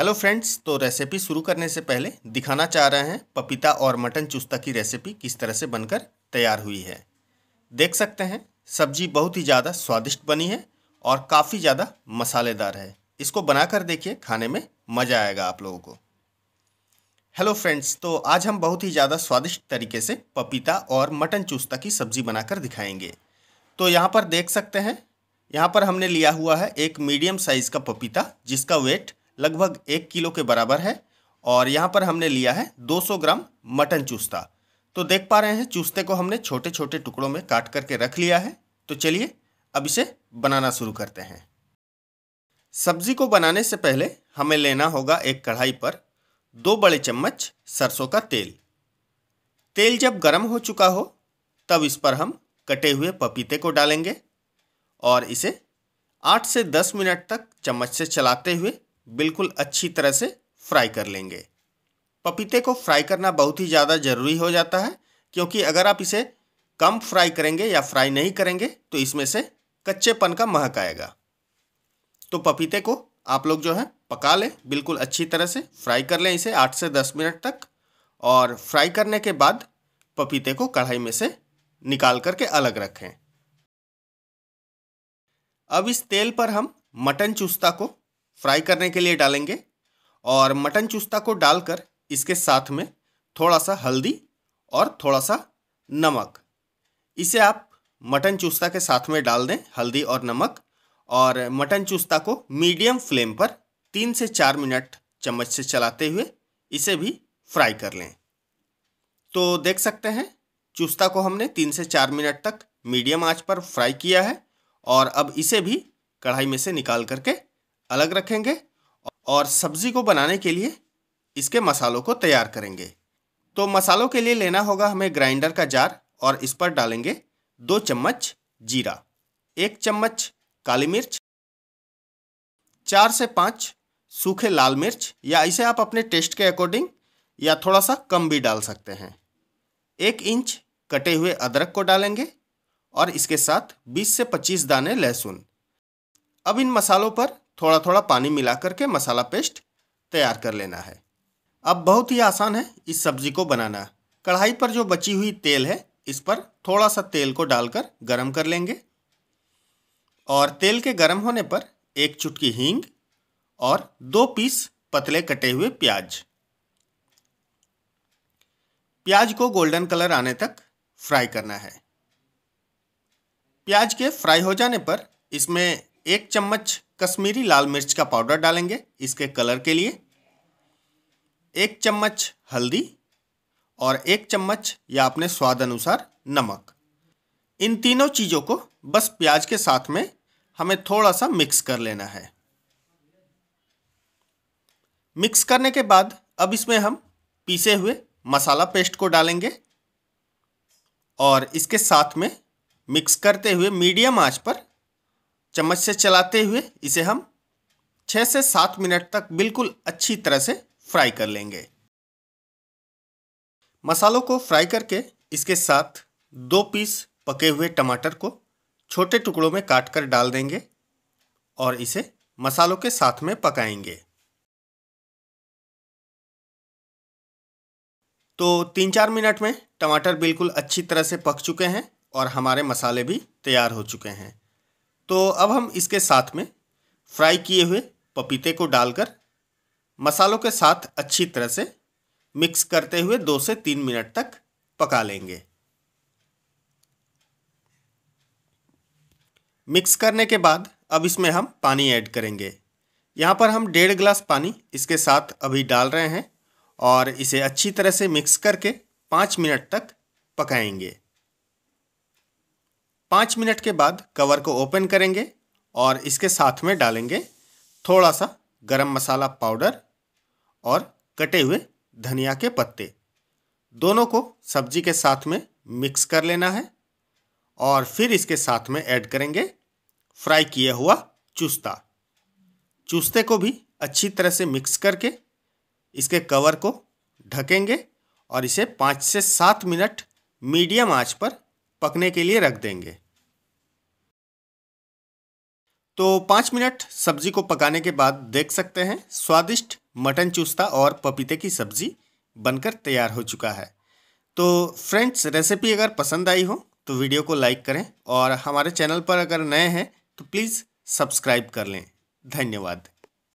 hello friends तो recipe शुरू करने से पहले दिखाना चाह रहे हैं पपीता और मटन चुस्ता की रेसिपी किस तरह से बनकर तैयार हुई है देख सकते हैं सब्जी बहुत ही ज़्यादा स्वादिष्ट बनी है और काफ़ी ज़्यादा मसालेदार है इसको बनाकर देखिए खाने में मज़ा आएगा आप लोगों को हेलो फ्रेंड्स तो आज हम बहुत ही ज़्यादा स्वादिष्ट तरीके से पपीता और मटन चुस्ता की सब्ज़ी बनाकर दिखाएंगे तो यहाँ पर देख सकते हैं यहाँ पर हमने लिया हुआ है एक मीडियम साइज़ का पपीता जिसका वेट लगभग एक किलो के बराबर है और यहाँ पर हमने लिया है 200 ग्राम मटन चूस्ता तो देख पा रहे हैं चूस्ते को हमने छोटे छोटे टुकड़ों में काट करके रख लिया है तो चलिए अब इसे बनाना शुरू करते हैं सब्जी को बनाने से पहले हमें लेना होगा एक कढ़ाई पर दो बड़े चम्मच सरसों का तेल तेल जब गर्म हो चुका हो तब इस पर हम कटे हुए पपीते को डालेंगे और इसे आठ से दस मिनट तक चम्मच से चलाते हुए बिल्कुल अच्छी तरह से फ्राई कर लेंगे पपीते को फ्राई करना बहुत ही ज़्यादा ज़रूरी हो जाता है क्योंकि अगर आप इसे कम फ्राई करेंगे या फ्राई नहीं करेंगे तो इसमें से कच्चेपन का महक आएगा तो पपीते को आप लोग जो है पका लें बिल्कुल अच्छी तरह से फ्राई कर लें इसे आठ से दस मिनट तक और फ्राई करने के बाद पपीते को कढ़ाई में से निकाल करके अलग रखें अब इस तेल पर हम मटन चुस्ता को फ्राई करने के लिए डालेंगे और मटन चुस्ता को डालकर इसके साथ में थोड़ा सा हल्दी और थोड़ा सा नमक इसे आप मटन चुस्ता के साथ में डाल दें हल्दी और नमक और मटन चुस्ता को मीडियम फ्लेम पर तीन से चार मिनट चम्मच से चलाते हुए इसे भी फ्राई कर लें तो देख सकते हैं चुस्ता को हमने तीन से चार मिनट तक मीडियम आंच पर फ्राई किया है और अब इसे भी कढ़ाई में से निकाल करके अलग रखेंगे और सब्ज़ी को बनाने के लिए इसके मसालों को तैयार करेंगे तो मसालों के लिए लेना होगा हमें ग्राइंडर का जार और इस पर डालेंगे दो चम्मच जीरा एक चम्मच काली मिर्च चार से पाँच सूखे लाल मिर्च या इसे आप अपने टेस्ट के अकॉर्डिंग या थोड़ा सा कम भी डाल सकते हैं एक इंच कटे हुए अदरक को डालेंगे और इसके साथ 20 से 25 दाने लहसुन अब इन मसालों पर थोड़ा थोड़ा पानी मिला करके मसाला पेस्ट तैयार कर लेना है अब बहुत ही आसान है इस सब्ज़ी को बनाना कढ़ाई पर जो बची हुई तेल है इस पर थोड़ा सा तेल को डालकर गरम कर लेंगे और तेल के गरम होने पर एक चुटकी हींग और दो पीस पतले कटे हुए प्याज प्याज को गोल्डन कलर आने तक फ्राई करना है प्याज के फ्राई हो जाने पर इसमें एक चम्मच कश्मीरी लाल मिर्च का पाउडर डालेंगे इसके कलर के लिए एक चम्मच हल्दी और एक चम्मच या अपने स्वाद अनुसार नमक इन तीनों चीज़ों को बस प्याज के साथ में हमें थोड़ा सा मिक्स कर लेना है मिक्स करने के बाद अब इसमें हम पीसे हुए मसाला पेस्ट को डालेंगे और इसके साथ में मिक्स करते हुए मीडियम आंच पर चम्मच से चलाते हुए इसे हम छः से सात मिनट तक बिल्कुल अच्छी तरह से फ्राई कर लेंगे मसालों को फ्राई करके इसके साथ दो पीस पके हुए टमाटर को छोटे टुकड़ों में काट कर डाल देंगे और इसे मसालों के साथ में पकाएंगे तो तीन चार मिनट में टमाटर बिल्कुल अच्छी तरह से पक चुके हैं और हमारे मसाले भी तैयार हो चुके हैं तो अब हम इसके साथ में फ्राई किए हुए पपीते को डालकर मसालों के साथ अच्छी तरह से मिक्स करते हुए दो से तीन मिनट तक पका लेंगे मिक्स करने के बाद अब इसमें हम पानी ऐड करेंगे यहाँ पर हम डेढ़ गिलास पानी इसके साथ अभी डाल रहे हैं और इसे अच्छी तरह से मिक्स करके पाँच मिनट तक पकाएंगे पाँच मिनट के बाद कवर को ओपन करेंगे और इसके साथ में डालेंगे थोड़ा सा गरम मसाला पाउडर और कटे हुए धनिया के पत्ते दोनों को सब्जी के साथ में मिक्स कर लेना है और फिर इसके साथ में ऐड करेंगे फ्राई किया हुआ चुस्ता चुस्ते को भी अच्छी तरह से मिक्स करके इसके कवर को ढकेंगे और इसे पाँच से सात मिनट मीडियम आंच पर पकने के लिए रख देंगे तो पाँच मिनट सब्जी को पकाने के बाद देख सकते हैं स्वादिष्ट मटन चूस्ता और पपीते की सब्जी बनकर तैयार हो चुका है तो फ्रेंड्स रेसिपी अगर पसंद आई हो तो वीडियो को लाइक करें और हमारे चैनल पर अगर नए हैं तो प्लीज़ सब्सक्राइब कर लें धन्यवाद